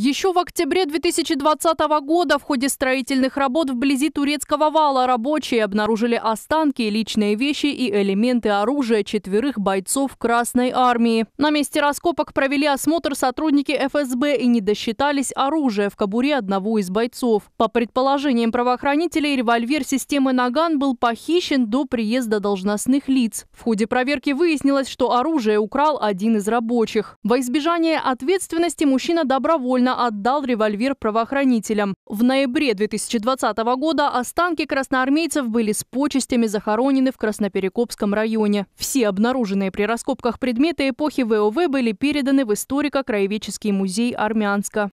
Еще в октябре 2020 года в ходе строительных работ вблизи Турецкого вала рабочие обнаружили останки, личные вещи и элементы оружия четверых бойцов Красной армии. На месте раскопок провели осмотр сотрудники ФСБ и не досчитались оружия в кобуре одного из бойцов. По предположениям правоохранителей, револьвер системы «Наган» был похищен до приезда должностных лиц. В ходе проверки выяснилось, что оружие украл один из рабочих. Во избежание ответственности мужчина добровольно добровольно отдал револьвер правоохранителям. В ноябре 2020 года останки красноармейцев были с почестями захоронены в Красноперекопском районе. Все обнаруженные при раскопках предметы эпохи ВОВ были переданы в историко-краеведческий музей Армянска.